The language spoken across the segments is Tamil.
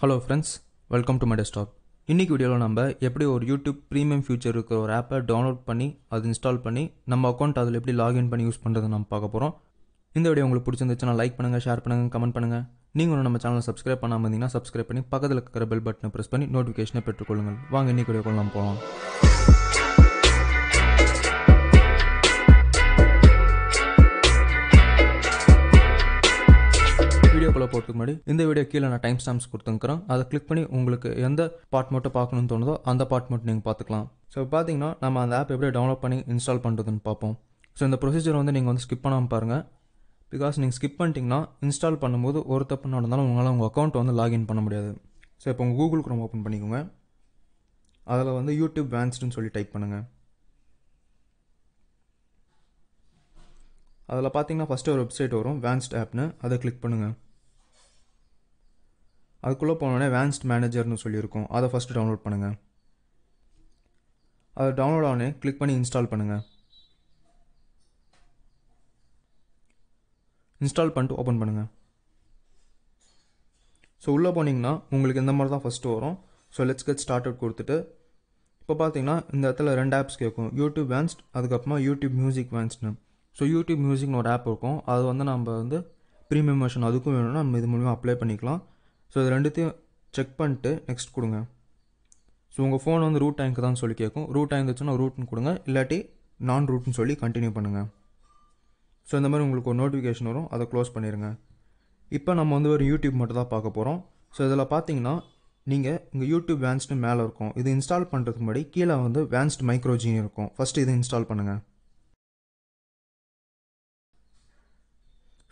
hello friends welcome to my desktop இன்றைக்கி வீடியோவில் நம்ம எப்படி ஒரு யூடியூப் ப்ரீமியம் ஃபியூச்சர் இருக்கிற ஒரு ஆப்பை டவுன்லோட் பண்ணி அதை இன்ஸ்டால் பண்ணி நம்ம அக்கௌண்ட் அதில் எப்படி லாகின் பண்ணி யூஸ் பண்ணுறது நம்ம பார்க்க போகிறோம் இந்த வீடியோ உங்களுக்கு பிடிச்சிருந்துச்சுன்னா லைக் பண்ணுங்கள் ஷேர் பண்ணுங்கள் கமெண்ட் பண்ணுங்கள் நீங்கள் நம்ம சேனலை சப்ஸ்கிரைப் பண்ணாமல் இருந்தீங்கன்னா சப்ஸ்கிரைப் பண்ணி பக்கத்தில் இருக்கிற பெல் பட்டனை ப்ரெஸ் பண்ணி நோட்டிஃபிகேஷனை பெற்றுக்கொள்ளுங்கள் வாங்க இன்றைக்கி வீடியோ நம்ம போகலாம் வீடியோக்குள்ளே போட்டுக்கு முன்னாடி இந்த வீடியோ கீழே நான் டைம் ஸ்டாம்ஸ் கொடுத்துருக்குறேன் அதை கிளிக் பண்ணி உங்களுக்கு எந்த பார்ட் மட்டும் பார்க்கணும்னு தோணுதோ அந்த பார்ட் மட்டும் நீங்கள் பார்த்துக்கலாம் ஸோ பார்த்தீங்கன்னா நம்ம அந்த ஆப் எப்படி டவுன்லோட் பண்ணி இன்ஸ்டால் பண்ணுறதுன்னு பார்ப்போம் ஸோ இந்த ப்ரொசீஜர் வந்து நீங்கள் வந்து ஸ்கிப் பண்ணாமல் பாருங்கள் பிகாஸ் நீங்கள் ஸ்கிப் பண்ணிட்டீங்கன்னா இன்ஸ்டால் பண்ணும்போது ஒரு தப்பு நடந்தாலும் உங்களால் உங்கள் அக்கௌண்ட் வந்து லாகின் பண்ண முடியாது ஸோ இப்போ உங்கள் கூகுள் குரோம் ஓப்பன் பண்ணிக்கோங்க அதில் வந்து யூடியூப் வேன்ஸ்டுன்னு சொல்லி டைப் பண்ணுங்கள் அதில் பார்த்தீங்கன்னா ஃபஸ்ட்டு ஒரு வெப்சைட் வரும் வேன்ஸ்ட் ஆப்னு அதை கிளிக் பண்ணுங்கள் அதுக்குள்ளே போனோடனே வேன்ஸ்ட் மேனேஜர்னு சொல்லியிருக்கோம் அதை ஃபஸ்ட்டு டவுன்லோட் பண்ணுங்கள் அதை டவுன்லோட் ஆனே கிளிக் பண்ணி இன்ஸ்டால் பண்ணுங்கள் இன்ஸ்டால் பண்ணிட்டு ஓப்பன் பண்ணுங்கள் ஸோ உள்ளே போனீங்கன்னா உங்களுக்கு இந்த மாதிரி தான் ஃபஸ்ட்டு வரும் so let's get start out கொடுத்துட்டு இப்போ பார்த்தீங்கன்னா இந்த இடத்துல ரெண்டு ஆப்ஸ் கேட்கும் யூடியூப் வேன்ஸ்ட் அதுக்கப்புறமா யூடியூப் மியூசிக் வேன்ஸ்ட்னு ஸோ யூடியூப் மியூசிக்னு ஒரு ஆப் இருக்கும் அது வந்து நம்ம வந்து ப்ரீமியம் வெர்ஷன் அதுக்கும் வேணும்னா நம்ம இது மூலியமாக அப்ளை பண்ணிக்கலாம் ஸோ இது ரெண்டுத்தையும் செக் பண்ணிட்டு நெக்ஸ்ட் கொடுங்க ஸோ உங்கள் ஃபோன் வந்து ரூட் டேங்க் தான் சொல்லி கேட்கும் ரூட் ஆயிருந்துச்சுன்னா ரூட்னு கொடுங்க இல்லாட்டி நான் ரூட்னு சொல்லி கண்டினியூ பண்ணுங்கள் ஸோ இந்த மாதிரி உங்களுக்கு ஒரு நோட்டிஃபிகேஷன் வரும் அதை க்ளோஸ் பண்ணிடுங்க இப்போ நம்ம வந்து ஒரு யூடியூப் மட்டும் தான் பார்க்க போகிறோம் ஸோ இதில் பார்த்தீங்கன்னா நீங்கள் இங்கே யூடியூப் வேன்ஸ்ட்டு மேலே இருக்கும் இது இன்ஸ்டால் பண்ணுறதுக்கு முன்னாடி கீழே வந்து வேன்ஸ்டு மைக்ரோஜின் இருக்கும் ஃபஸ்ட்டு இதை இன்ஸ்டால் பண்ணுங்கள்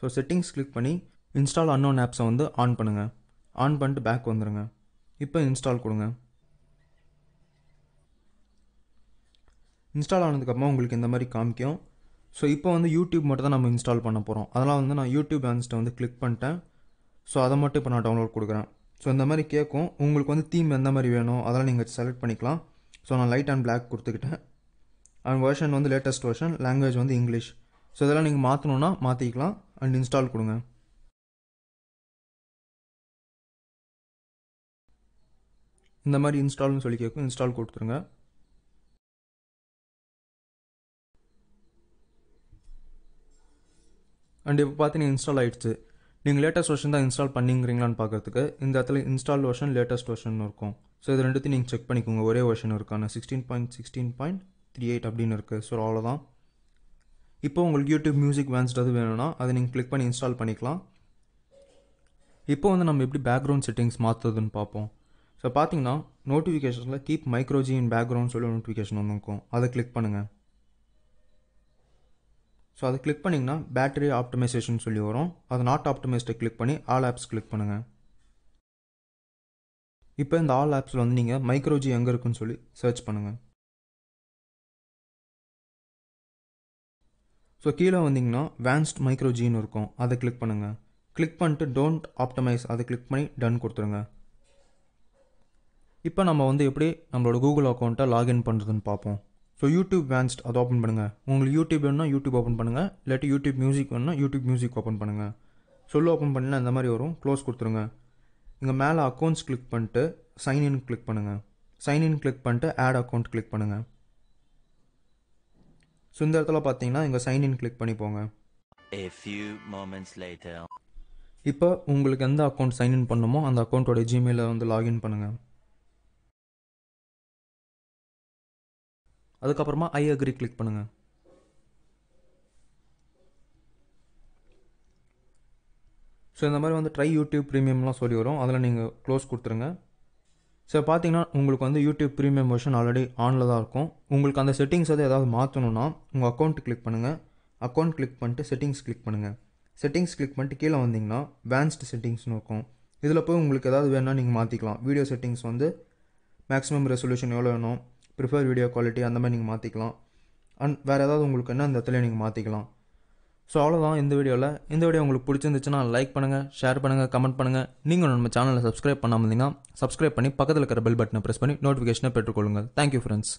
ஸோ செட்டிங்ஸ் கிளிக் பண்ணி இன்ஸ்டால் அன்னோன் ஆப்ஸை வந்து ஆன் பண்ணுங்கள் ஆன் பண்ணிட்டு பேக் வந்துடுங்க இப்போ இன்ஸ்டால் கொடுங்க இன்ஸ்டால் ஆனதுக்கப்புறமா உங்களுக்கு இந்த மாதிரி காமிக்கும் ஸோ இப்போ வந்து யூடியூப் மட்டும் தான் நம்ம இன்ஸ்டால் பண்ண போகிறோம் அதெல்லாம் வந்து நான் யூடியூப் ஆன்ஸ்ட்டை வந்து கிளிக் பண்ணிட்டேன் ஸோ அதை மட்டும் இப்போ நான் டவுன்லோட் கொடுக்குறேன் ஸோ இந்த மாதிரி கேட்கும் உங்களுக்கு வந்து தீம் எந்த மாதிரி வேணும் அதெல்லாம் நீங்கள் செலக்ட் பண்ணிக்கலாம் ஸோ நான் லைட் அண்ட் பிளாக் கொடுத்துக்கிட்டேன் அண்ட் வெர்ஷன் வந்து லேட்டஸ்ட் வெர்ஷன் லாங்குவேஜ் வந்து இங்கிலீஷ் ஸோ இதெல்லாம் நீங்கள் மாற்றணுன்னா மாற்றிக்கலாம் அண்ட் இன்ஸ்டால் கொடுங்க இந்த மாதிரி இன்ஸ்டால்னு சொல்லி கேட்கும் இன்ஸ்டால் கொடுத்துருங்க அண்ட் இப்போ பார்த்தீங்கன்னா இன்ஸ்டால் ஆகிடுச்சு நீங்கள் லேட்டஸ்ட் வெர்ஷன் தான் இன்ஸ்டால் பண்ணிங்கிறீங்களான்னு பார்க்குறதுக்கு இந்த இடத்துல இன்ஸ்டால் வெர்ஷன் லேட்டஸ்ட் வெர்ஷன் இருக்கும் ஸோ இது ரெண்டுத்தையும் நீங்கள் செக் பண்ணிக்கோங்க ஒரே வெர்ஷன் இருக்கான sixteen point sixteen point three eight அப்படின்னு இருக்குது ஸோ அவ்வளோதான் இப்போ உங்களுக்கு யூடியூப் மியூசிக் வேன்ஸ்ட் எதாவது வேணும்னா அதை நீங்கள் கிளிக் பண்ணி இன்ஸ்டால் பண்ணிக்கலாம் இப்போ வந்து நம்ம எப்படி பேக்ரவுண்ட் செட்டிங்ஸ் மாற்றுறதுன்னு பார்ப்போம் ஸோ பார்த்தீங்கன்னா நோட்டிஃபிகேஷன்ஸில் கீப் மைக்ரோஜி இன் பேக்ரவுண்ட் சொல்லி நோட்டிஃபிகேஷன் ஒன்று இருக்கும் அதை கிளிக் பண்ணுங்கள் ஸோ அதை கிளிக் பண்ணிங்கன்னா பேட்டரி ஆப்டமைசேஷன் சொல்லி வரும் அதை நாட் ஆப்டமைஸ்டை கிளிக் பண்ணி ஆல் ஆப்ஸ் கிளிக் பண்ணுங்கள் இப்போ இந்த ஆல் ஆப்ஸில் வந்து நீங்கள் மைக்ரோஜி எங்கே இருக்குன்னு சொல்லி சர்ச் பண்ணுங்கள் ஸோ கீழே வந்தீங்கன்னா வேன்ஸ்ட் மைக்ரோஜின்னு இருக்கும் அதை கிளிக் பண்ணுங்கள் கிளிக் பண்ணிட்டு டோன்ட் ஆப்டமைஸ் அதை கிளிக் பண்ணி டன் கொடுத்துருங்க இப்போ நம்ம வந்து எப்படி நம்மளோட கூகுள் அக்கௌண்ட்டை லாகின் பண்ணுறதுன்னு பார்ப்போம் ஸோ யூடியூப் வேன்ஸ்ட் அதை ஓப்பன் பண்ணுங்கள் உங்களுக்கு யூடியூப் வேணும்னா யூடியூப் ஓப்பன் பண்ணுங்கள் இல்லாட்டி யூடியூப் மியூசிக் வேணுன்னா யூடியூப் மியூசிக் ஓப்பன் பண்ணுங்கள் சொல்லு ஓப்பன் பண்ணால் இந்த மாதிரி வரும் க்ளோஸ் கொடுத்துருங்க இங்கே மேலே அக்கௌண்ட்ஸ் கிளிக் பண்ணிட்டு சைன்இன் கிளிக் பண்ணுங்கள் சைன்இன் கிளிக் பண்ணிட்டு ஆட் அக்கௌண்ட் கிளிக் பண்ணுங்கள் ஸோ இந்த இடத்துல பார்த்தீங்கன்னா இங்கே சைன்இன் கிளிக் போங்க இப்போ உங்களுக்கு எந்த அக்கௌண்ட் சைன்இன் பண்ணுமோ அந்த அக்கௌண்ட்டோட ஜிமெயிலில் வந்து லாகின் பண்ணுங்கள் அதுக்கப்புறமா ஐ அக்ரி கிளிக் பண்ணுங்கள் ஸோ இந்த மாதிரி வந்து ட்ரை யூடியூப் ப்ரீமியம்லாம் சொல்லி வரும் அதில் நீங்கள் க்ளோஸ் கொடுத்துருங்க ஸோ பார்த்தீங்கன்னா உங்களுக்கு வந்து யூடியூப் ப்ரீமியம் வெர்ஷன் ஆல்ரெடி ஆனில் தான் இருக்கும் உங்களுக்கு அந்த செட்டிங்ஸ் வந்து ஏதாவது மாற்றணும்னா உங்கள் அக்கௌண்ட் கிளிக் பண்ணுங்கள் அக்கௌண்ட் கிளிக் பண்ணிட்டு செட்டிங்ஸ் கிளிக் பண்ணுங்கள் செட்டிங்ஸ் கிளிக் பண்ணிட்டு கீழே வந்தீங்கன்னா வேன்ஸ்டு செட்டிங்ஸ்னு இருக்கும் இதில் போய் உங்களுக்கு எதாவது வேணால் நீங்கள் மாற்றிக்கலாம் வீடியோ செட்டிங்ஸ் வந்து மேக்ஸிமம் ரெசல்யூஷன் எவ்வளோ வேணும் ப்ரிஃபர் வீடியோ குவாலிட்டி அந்த மாதிரி நீங்கள் மாற்றிக்கலாம் அண்ட் வேறு ஏதாவது உங்களுக்கு என்ன அந்த இடத்துல நீங்கள் மாற்றிக்கலாம் ஸோ அவ்வளோதான் இந்த வீடியோவில் இந்த வீடியோ உங்களுக்கு பிடிச்சிருந்துச்சுன்னா லைக் பண்ணுங்கள் ஷேர் பண்ணுங்கள் கமெண்ட் பண்ணுங்கள் நீங்கள் நம்ம சேனலில் சப்ஸ்கிரைப் பண்ணாமல் இருந்தீங்கன்னா சப்ஸ்கிரைப் பண்ணி பக்கத்தில் இருக்கிற பெல் பட்டனை ப்ரெஸ் பண்ணி நோட்டிஃபிகேஷனை பெற்றுக்கொள்ளுங்கள் தேங்க்யூ ஃப்ரெண்ட்ஸ்